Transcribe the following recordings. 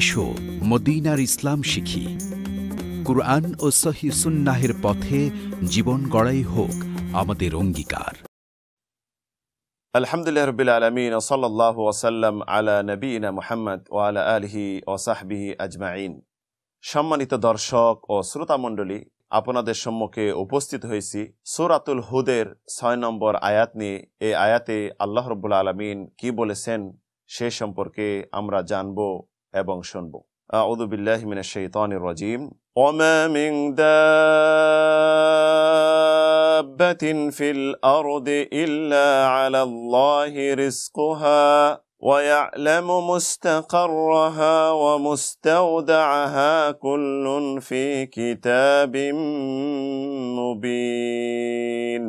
এসো মদিনার ইসলাম শিখি কুরআন ও সহি সুন্নাহের পথে জীবন গড়াই হোক আমাদের অঙ্গীকার আলহামদুলিল্লাহ রবিল আলমিন ওসল্লাহ ওসাল্লাম আলা নবীনা মুহাম্মদ ও আলা আলহি ও সাহবিহি আজমাইন সম্মানিত দর্শক ও শ্রোতামণ্ডলী আপনাদের সম্মুখে উপস্থিত হয়েছি সুরাতুল হুদের ছয় নম্বর আয়াত নিয়ে এই আয়াতে আল্লাহ রবুল্লা আলমিন কি বলেছেন সে সম্পর্কে আমরা জানব এবং শুনব أعوذ بالله من الشيطان الرجيم وما من دابة في الأرض إلا على الله رزقها ويعلم مستقرها ومستودعها كل في كتاب مبين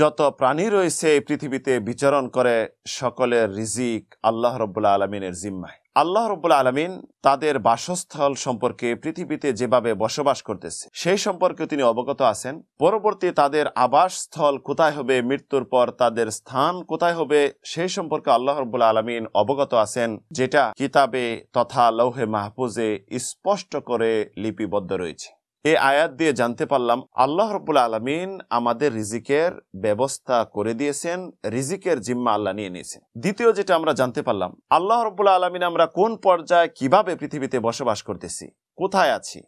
যত প্রাণী রয়েছে এই পৃথিবীতে বিচরণ করে সকলের রিজিক আল্লাহ রব্বুল আলমিনের জিম্মায় আল্লাহ রব্বুল আলমিন তাদের বাসস্থল সম্পর্কে পৃথিবীতে যেভাবে বসবাস করতেছে সেই সম্পর্কে তিনি অবগত আছেন পরবর্তী তাদের আবাসস্থল কোথায় হবে মৃত্যুর পর তাদের স্থান কোথায় হবে সেই সম্পর্কে আল্লাহ রবুল আলমিন অবগত আছেন যেটা কিতাবে তথা লৌহে মাহফুজে স্পষ্ট করে লিপিবদ্ধ রয়েছে এই আয়াত দিয়ে জানতে পারলাম আল্লাহ রবুল আলমিন আমাদের রিজিকের ব্যবস্থা করে দিয়েছেন রিজিকের জিম্মা আল্লাহ নিয়ে নিয়েছেন দ্বিতীয় যেটা আমরা জানতে পারলাম আল্লাহ রবুল আলমিন আমরা কোন পর্যায়ে কিভাবে পৃথিবীতে বসবাস করতেছি কোথায় আছি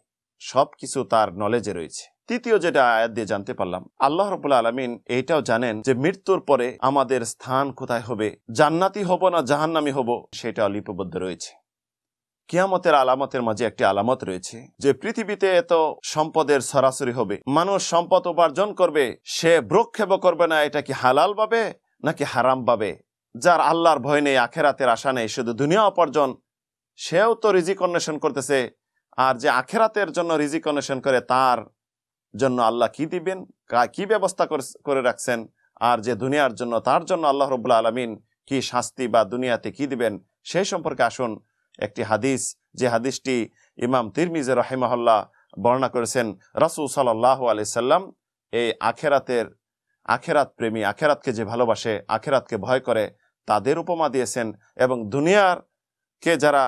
সব কিছু তার নলেজে রয়েছে তৃতীয় যেটা আয়াত দিয়ে জানতে পারলাম আল্লাহ রবুল আলমিন এইটাও জানেন যে মৃত্যুর পরে আমাদের স্থান কোথায় হবে জান্নাতি হব না জাহান্নামি হব সেটা লিপিবদ্ধ রয়েছে কিয়ামতের আলামতের মাঝে একটি আলামত রয়েছে যে পৃথিবীতে এত সম্পদের সরাসরি হবে মানুষ সম্পদ উপার্জন করবে সে ভ্রক্ষেপ করবে না এটা কি হালাল পাবে নাকি হারাম পাবে যার আল্লাহর ভয় নেই আখেরাতের আশা নেই শুধু দুনিয়া উপার্জন সেও তো রিজিক অন্বেষণ করতেছে আর যে আখেরাতের জন্য রিজিক অন্বেষণ করে তার জন্য আল্লাহ কি দিবেন কি ব্যবস্থা করে রাখছেন আর যে দুনিয়ার জন্য তার জন্য আল্লাহ রবুল্লা আলমিন কি শাস্তি বা দুনিয়াতে কি দিবেন সেই সম্পর্কে আসুন একটি হাদিস যে হাদিসটি ইমাম তিরমিজ রাহিমাহল্লা বর্ণনা করেছেন রাসুল সাল্লাহ সাল্লাম এই আখেরাতের আখেরাত প্রেমী আখেরাতকে যে ভালোবাসে আখেরাতকে ভয় করে তাদের উপমা দিয়েছেন এবং দুনিয়ার কে যারা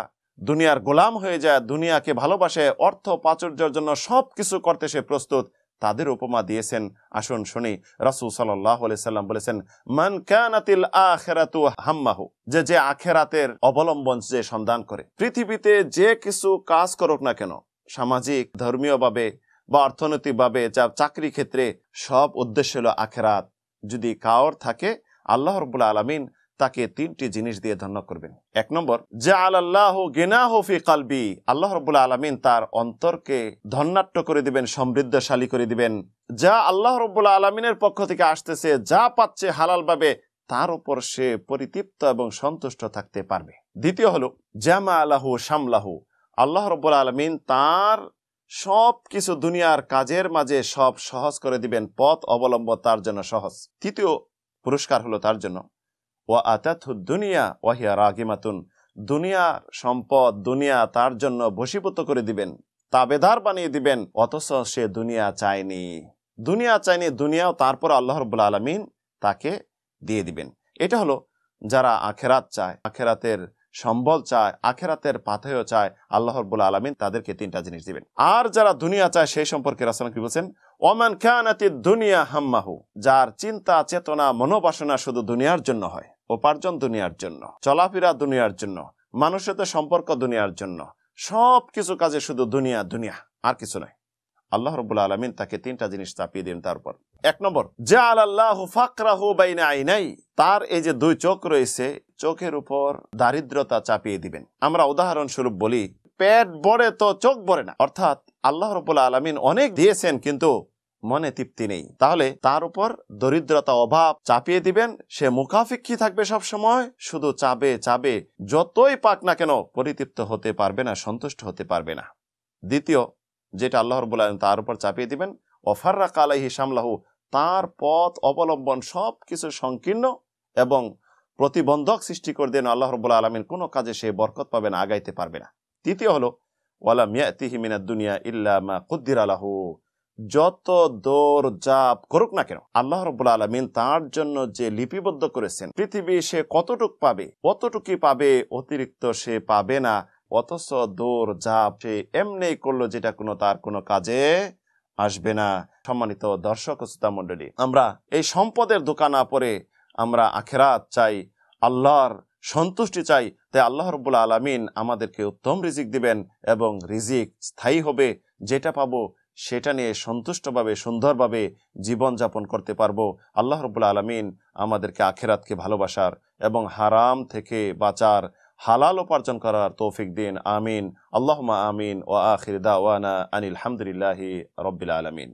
দুনিয়ার গোলাম হয়ে যায় দুনিয়াকে ভালোবাসে অর্থ প্রাচুর্যের জন্য সব কিছু করতে সে প্রস্তুত তাদের উপমা দিয়েছেন আসুন শুনি রাসুল সাল্লাম বলেছেন মান কানাতিল আখেরাতু হাম্মাহু যে যে আখেরাতের অবলম্বন যে সন্ধান করে পৃথিবীতে যে কিছু কাজ করুক না কেন সামাজিক ধর্মীয়ভাবে বা অর্থনৈতিকভাবে যা চাকরি ক্ষেত্রে সব উদ্দেশ্য হলো আখেরাত যদি কাওর থাকে আল্লাহ রবুল্লা আলমিন তাকে তিনটি জিনিস দিয়ে ধন্য করবেন এক নম্বর যে আল্লাহ গেনা হফি কালবি আল্লাহ রবুল্লা আলমিন তার অন্তরকে ধন্যাট্য করে দিবেন সমৃদ্ধশালী করে দিবেন যা আল্লাহ রবুল্লা আলমিনের পক্ষ থেকে আসতেছে যা পাচ্ছে হালালভাবে তার উপর সে পরিতৃপ্ত এবং সন্তুষ্ট থাকতে পারবে দ্বিতীয় হল জামা আলাহু শামলাহু আল্লাহ রব্বুল আলমিন তার সব কিছু দুনিয়ার কাজের মাঝে সব সহজ করে দিবেন পথ অবলম্বন তার জন্য সহজ তৃতীয় পুরস্কার হলো তার জন্য ওয়া আতাত দুনিয়া ওয়াহিয়া রাগিমাতুন দুনিয়া সম্পদ দুনিয়া তার জন্য ভসীভূত করে দিবেন তাবেদার বানিয়ে দিবেন অথচ সে দুনিয়া চায়নি দুনিয়া চায়নি দুনিয়াও তারপর আল্লাহ রবুল আলমিন তাকে দিয়ে দিবেন এটা হলো যারা আখেরাত চায় আখেরাতের সম্বল চায় আখেরাতের পাথেও চায় আল্লাহর বুল আলমিন তাদেরকে তিনটা জিনিস দিবেন আর যারা দুনিয়া চায় সেই সম্পর্কে রাসান কি বলছেন ওমান খানাতি দুনিয়া হাম্মাহু যার চিন্তা চেতনা মনোবাসনা শুধু দুনিয়ার জন্য হয় উপার্জন দুনিয়ার জন্য চলাফেরা দুনিয়ার জন্য মানুষের সম্পর্ক দুনিয়ার জন্য সব কিছু কাজে শুধু দুনিয়া দুনিয়া আর কিছু নয় আল্লাহ রবুল্লা আলমিন তাকে তিনটা জিনিস চাপিয়ে দিন তারপর এক নম্বর যা আল্লাহ ফাকরাহু বাইনা আইনাই তার এই যে দুই চোখ রয়েছে চোখের উপর দারিদ্রতা চাপিয়ে দিবেন আমরা উদাহরণস্বরূপ বলি পেট বড়ে তো চোখ বড়ে না অর্থাৎ আল্লাহ রবুল্লা আলমিন অনেক দিয়েছেন কিন্তু মনে তৃপ্তি নেই তাহলে তার উপর দরিদ্রতা অভাব চাপিয়ে দিবেন সে মুখাফিক থাকবে সব সময় শুধু চাবে চাবে যতই পাক না কেন পরিতৃপ্ত হতে পারবে না সন্তুষ্ট হতে পারবে না দ্বিতীয় যেটা আল্লাহর বলেন তার উপর চাপিয়ে দিবেন অফাররা কালাহি সামলাহু তার পথ অবলম্বন সব কিছু সংকীর্ণ এবং প্রতিবন্ধক সৃষ্টি করে দেন আল্লাহ রবুল্লা আলমিন কোনো কাজে সে বরকত পাবে না আগাইতে পারবে না তৃতীয় হলো ওয়ালা মিয়া তিহিমিনা দুনিয়া ইল্লা মা কুদ্দির আলাহু যত দৌর জাপ করুক না কেন আল্লাহ রবুল্লা আলমিন তার জন্য যে লিপিবদ্ধ করেছেন পৃথিবী সে কতটুক পাবে কতটুকি পাবে অতিরিক্ত সে পাবে না অথচ দৌড় জাপ সে এমনি করলো যেটা কোনো তার কোনো কাজে আসবে না সম্মানিত দর্শক শ্রোতা মন্ডলী আমরা এই সম্পদের দোকান না পরে আমরা আখেরাত চাই আল্লাহর সন্তুষ্টি চাই তাই আল্লাহ রবুল্লা আলমিন আমাদেরকে উত্তম রিজিক দিবেন এবং রিজিক স্থায়ী হবে যেটা পাবো সেটা নিয়ে সন্তুষ্টভাবে সুন্দরভাবে জীবনযাপন করতে পারবো আল্লাহ রবুল্লা আলমিন আমাদেরকে আখেরাতকে ভালোবাসার এবং হারাম থেকে বাঁচার হালাল উপার্জন করার তৌফিক দিন আমিন আল্লাহমা আমিন ও আখির দাওয়ানা আনিল হামদুলিল্লাহি রব্বিল আলমিন